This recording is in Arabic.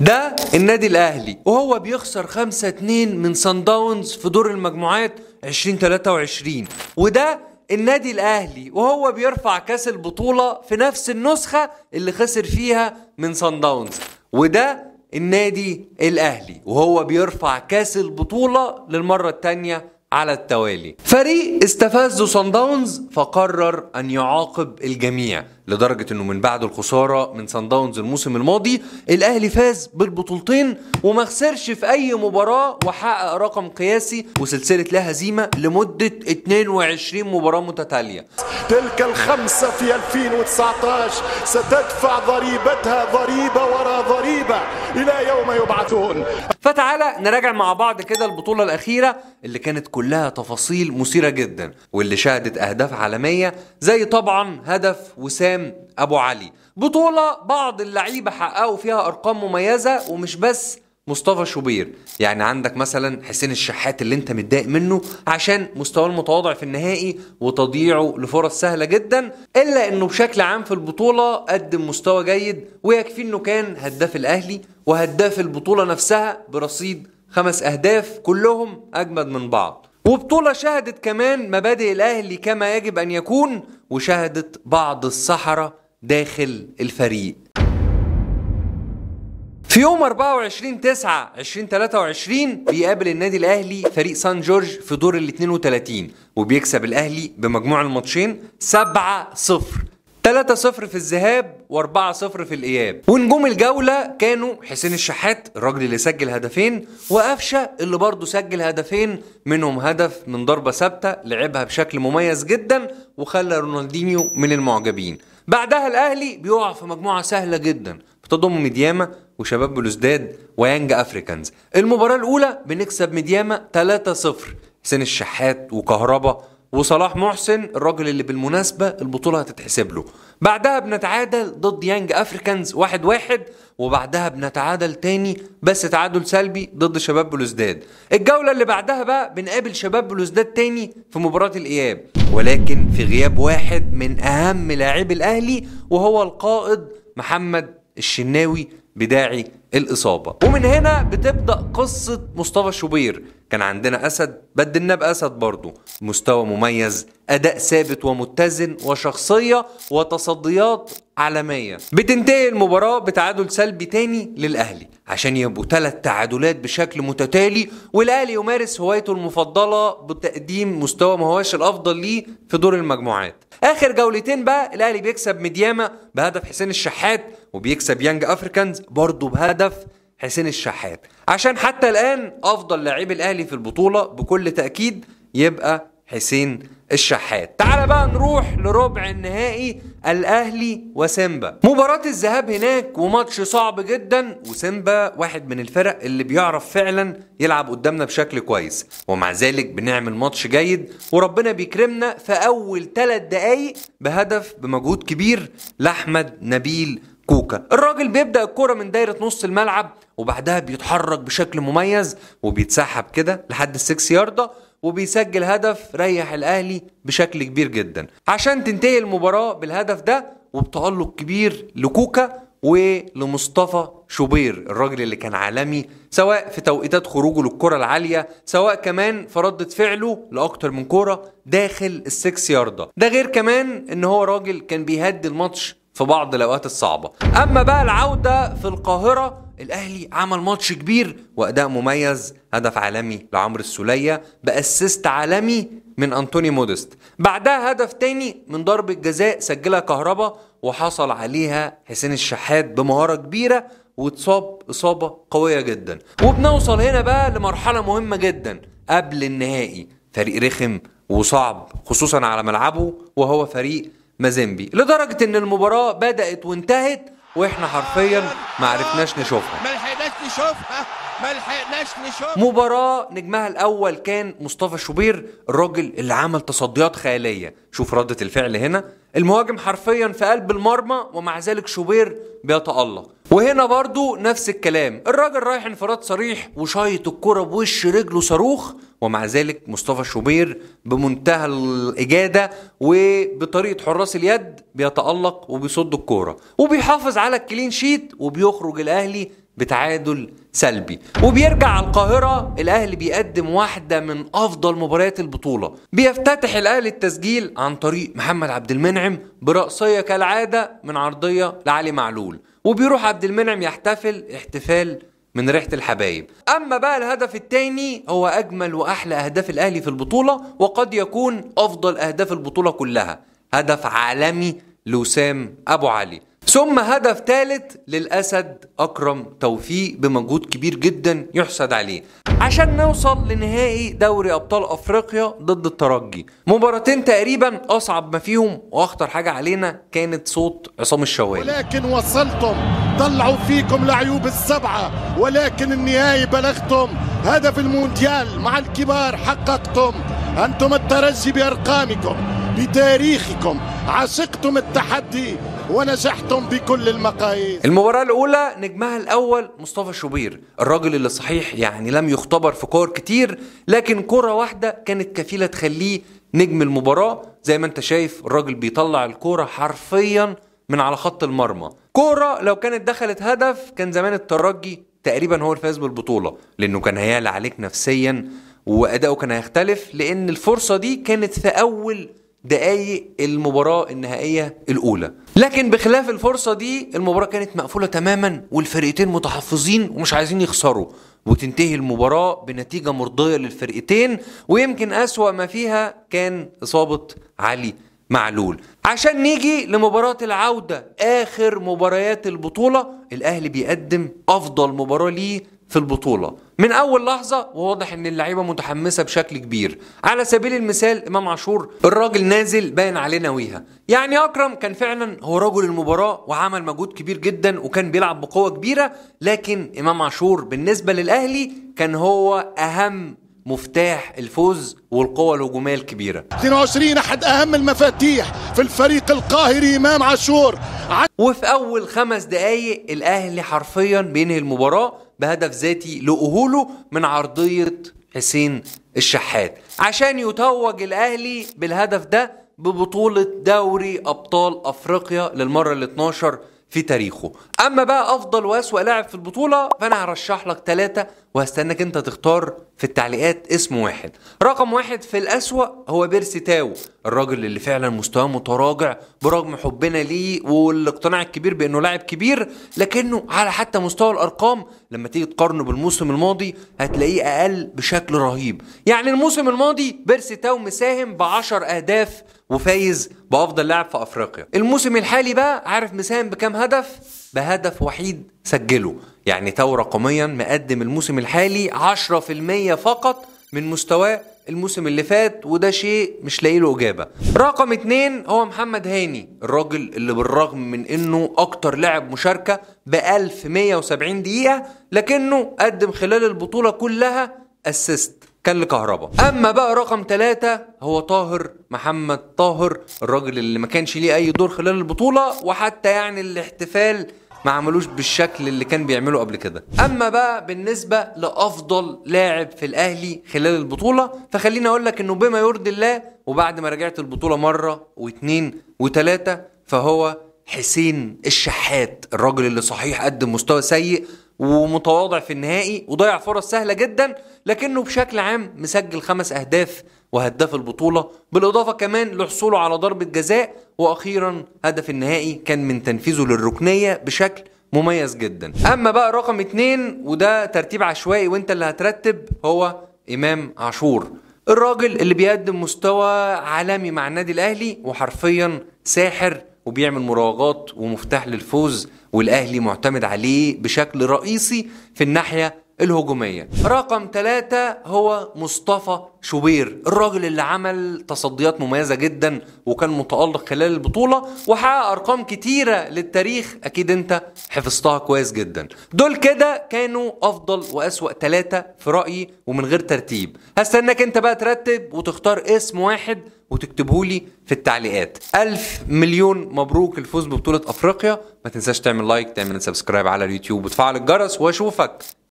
ده النادي الاهلي وهو بيخسر 5 2 من سان داونز في دور المجموعات 2023 وده النادي الاهلي وهو بيرفع كاس البطوله في نفس النسخه اللي خسر فيها من سان داونز وده النادي الاهلي وهو بيرفع كاس البطوله للمره الثانيه على التوالي فريق استفز صن داونز فقرر ان يعاقب الجميع لدرجه انه من بعد الخساره من صن داونز الموسم الماضي الاهلي فاز بالبطولتين وما خسرش في اي مباراه وحقق رقم قياسي وسلسله لا هزيمه لمده 22 مباراه متتاليه تلك الخمسه في 2019 ستدفع ضريبتها ضريبه ورا ضريبه الى يوم يبعثون فتعالى نراجع مع بعض كده البطولة الأخيرة اللي كانت كلها تفاصيل مثيرة جدا واللي شهدت أهداف عالمية زي طبعا هدف وسام أبو علي بطولة بعض اللعيبة حققوا فيها أرقام مميزة ومش بس مصطفى شوبير يعني عندك مثلا حسين الشحات اللي انت متضايق منه عشان مستواه المتواضع في النهائي وتضييعه لفرص سهله جدا الا انه بشكل عام في البطوله قدم مستوى جيد ويكفي انه كان هداف الاهلي وهداف البطوله نفسها برصيد خمس اهداف كلهم اجمد من بعض وبطولة شهدت كمان مبادئ الأهلي كما يجب أن يكون وشهدت بعض الصحراء داخل الفريق في يوم 24 9 2023 بيقابل النادي الاهلي فريق سان جورج في دور ال 32 وبيكسب الاهلي بمجموع الماتشين 7 0 3 0 في الذهاب و4 0 في الاياب ونجوم الجوله كانوا حسين الشحات الراجل اللي سجل هدفين وقفشه اللي برضه سجل هدفين منهم هدف من ضربه ثابته لعبها بشكل مميز جدا وخلى رونالدينيو من المعجبين بعدها الاهلي بيقع في مجموعه سهله جدا بتضم ديامه وشباب بلوزداد ويانج افريكانز المباراه الاولى بنكسب مدياما 3-0 حسين الشحات وكهربا وصلاح محسن الراجل اللي بالمناسبة البطولة هتتحسب له بعدها بنتعادل ضد يانج افريكانز واحد واحد وبعدها بنتعادل تاني بس تعادل سلبي ضد شباب بلوزداد الجولة اللي بعدها بقى بنقابل شباب بلوزداد تاني في مباراة الإياب ولكن في غياب واحد من أهم لاعبي الأهلي وهو القائد محمد الشناوي بداعي الإصابة ومن هنا بتبدأ قصة مصطفى شوبير كان عندنا أسد بدلناه بأسد برضه مستوى مميز أداء ثابت ومتزن وشخصية وتصديات عالمية بتنتهي المباراة بتعادل سلبي تاني للأهلي عشان يبقوا ثلاث تعادلات بشكل متتالي والأهلي يمارس هوايته المفضلة بتقديم مستوى ما هواش الأفضل ليه في دور المجموعات آخر جولتين بقى الأهلي بيكسب مديامة بهدف حسين الشحات وبيكسب يانج افريكانز برضه بهدف حسين الشحات عشان حتى الان افضل لاعب الاهلي في البطوله بكل تاكيد يبقى حسين الشحات تعال بقى نروح لربع النهائي الاهلي وسيمبا مباراه الذهاب هناك وماتش صعب جدا وسيمبا واحد من الفرق اللي بيعرف فعلا يلعب قدامنا بشكل كويس ومع ذلك بنعمل ماتش جيد وربنا بيكرمنا في اول ثلاث دقايق بهدف بمجهود كبير لاحمد نبيل كوكا الراجل بيبدا الكوره من دايره نص الملعب وبعدها بيتحرك بشكل مميز وبيتسحب كده لحد السكس ياردة وبيسجل هدف ريح الاهلي بشكل كبير جدا عشان تنتهي المباراه بالهدف ده وبتالق كبير لكوكا ولمصطفى شوبير الراجل اللي كان عالمي سواء في توقيتات خروجه للكرة العالية سواء كمان في ردة فعله لأكتر من كرة داخل السكس ياردة ده غير كمان ان هو راجل كان بيهدي الماتش في بعض الاوقات الصعبه اما بقى العوده في القاهره الاهلي عمل ماتش كبير واداء مميز هدف عالمي لعمرو السوليه باسيست عالمي من انطوني مودست بعدها هدف تاني من ضربه جزاء سجلها كهربا وحصل عليها حسين الشحات بمهاره كبيره واتصاب اصابه قويه جدا وبنوصل هنا بقى لمرحله مهمه جدا قبل النهائي فريق رخم وصعب خصوصا على ملعبه وهو فريق مازيمبي لدرجه ان المباراه بدات وانتهت واحنا حرفيا ما عرفناش نشوفها ما لحقناش نشوفها ما لحقناش نشوفها مباراه نجمها الاول كان مصطفى شوبير الراجل اللي عمل تصديات خياليه شوف رده الفعل هنا المهاجم حرفيا في قلب المرمى ومع ذلك شوبير بيتألق وهنا برضو نفس الكلام الراجل رايح انفراد صريح وشايط الكرة بوش رجله صاروخ ومع ذلك مصطفى شوبير بمنتهى الإجادة وبطريقة حراس اليد بيتألق وبيصد الكورة وبيحافظ على الكلين شيت وبيخرج الأهلي بتعادل سلبي وبيرجع على القاهرة الأهلي بيقدم واحدة من أفضل مباريات البطولة بيفتتح الأهلي التسجيل عن طريق محمد عبد المنعم برأسية كالعادة من عرضية لعلي معلول وبيروح عبد المنعم يحتفل احتفال من ريحه الحبايب اما بقى الهدف الثاني هو اجمل واحلى اهداف الاهلي في البطوله وقد يكون افضل اهداف البطوله كلها هدف عالمي لوسام ابو علي ثم هدف ثالث للأسد أكرم توفيق بمجهود كبير جدا يحسد عليه عشان نوصل لنهائي دوري أبطال أفريقيا ضد الترجي مباراتين تقريبا أصعب ما فيهم وأخطر حاجة علينا كانت صوت عصام الشوالي ولكن وصلتم طلعوا فيكم العيوب السبعة ولكن النهائي بلغتم هدف المونديال مع الكبار حققتم أنتم الترجي بأرقامكم بتاريخكم عشقتم التحدي ونجحتم بكل المقاييس المباراة الأولى نجمها الأول مصطفى شوبير الراجل اللي صحيح يعني لم يختبر في كور كتير لكن كرة واحدة كانت كفيلة تخليه نجم المباراة زي ما انت شايف الراجل بيطلع الكورة حرفيا من على خط المرمى كورة لو كانت دخلت هدف كان زمان الترجي تقريبا هو الفائز بالبطولة لأنه كان هيعلى عليك نفسيا وأداؤه كان هيختلف لأن الفرصة دي كانت في أول دقايق المباراة النهائية الأولى لكن بخلاف الفرصة دي المباراة كانت مقفولة تماما والفرقتين متحفظين ومش عايزين يخسروا وتنتهي المباراة بنتيجة مرضية للفرقتين ويمكن أسوأ ما فيها كان إصابة علي معلول عشان نيجي لمباراة العودة آخر مباريات البطولة الأهلي بيقدم أفضل مباراة ليه في البطولة من أول لحظة وواضح إن اللعيبة متحمسة بشكل كبير على سبيل المثال إمام عاشور الراجل نازل باين علينا ويها يعني أكرم كان فعلا هو رجل المباراة وعمل مجهود كبير جدا وكان بيلعب بقوة كبيرة لكن إمام عاشور بالنسبة للأهلي كان هو أهم مفتاح الفوز والقوة الهجومية الكبيرة 22 أحد أهم المفاتيح في الفريق القاهري إمام عاشور وفي أول خمس دقايق الأهلي حرفيا بينهي المباراة بهدف ذاتي لأهوله من عرضية حسين الشحات عشان يتوج الأهلي بالهدف ده ببطولة دوري أبطال أفريقيا للمرة ال 12 في تاريخه أما بقى أفضل وأسوأ لاعب في البطولة فأنا هرشح لك ثلاثة وهستناك انت تختار في التعليقات اسم واحد رقم واحد في الأسوأ هو بيرسي تاو الراجل اللي فعلا مستواه متراجع برغم حبنا ليه والاقتناع الكبير بانه لاعب كبير لكنه على حتى مستوى الارقام لما تيجي تقارنه بالموسم الماضي هتلاقيه اقل بشكل رهيب يعني الموسم الماضي بيرسي تاو مساهم ب 10 اهداف وفايز بافضل لاعب في افريقيا الموسم الحالي بقى عارف مساهم بكام هدف بهدف وحيد سجله يعني تو رقميا مقدم الموسم الحالي 10% فقط من مستواه الموسم اللي فات وده شيء مش لاقي له اجابه رقم اتنين هو محمد هاني الراجل اللي بالرغم من انه اكتر لاعب مشاركه ب 1170 دقيقه لكنه قدم خلال البطوله كلها اسيست كان لكهربا اما بقى رقم ثلاثة هو طاهر محمد طاهر الراجل اللي ما كانش ليه اي دور خلال البطولة وحتى يعني الاحتفال ما عملوش بالشكل اللي كان بيعمله قبل كده اما بقى بالنسبه لافضل لاعب في الاهلي خلال البطوله فخليني اقول لك انه بما يرضي الله وبعد ما رجعت البطوله مره واثنين وثلاثه فهو حسين الشحات الراجل اللي صحيح قدم مستوى سيء ومتواضع في النهائي وضيع فرص سهله جدا لكنه بشكل عام مسجل خمس اهداف وهداف البطوله بالاضافه كمان لحصوله على ضربه جزاء واخيرا هدف النهائي كان من تنفيذه للركنيه بشكل مميز جدا اما بقى رقم اتنين وده ترتيب عشوائي وانت اللي هترتب هو امام عاشور الراجل اللي بيقدم مستوى عالمي مع النادي الاهلي وحرفيا ساحر وبيعمل مراوغات ومفتاح للفوز والاهلي معتمد عليه بشكل رئيسي في الناحيه الهجوميه. رقم ثلاثة هو مصطفى شوبير، الراجل اللي عمل تصديات مميزه جدا وكان متالق خلال البطوله وحقق ارقام كتيره للتاريخ اكيد انت حفظتها كويس جدا. دول كده كانوا افضل واسوأ ثلاثة في رايي ومن غير ترتيب. هستناك انت بقى ترتب وتختار اسم واحد وتكتبه لي في التعليقات ألف مليون مبروك الفوز ببطولة أفريقيا ما تنساش تعمل لايك تعمل سبسكرايب على اليوتيوب وتفعل الجرس واشوفك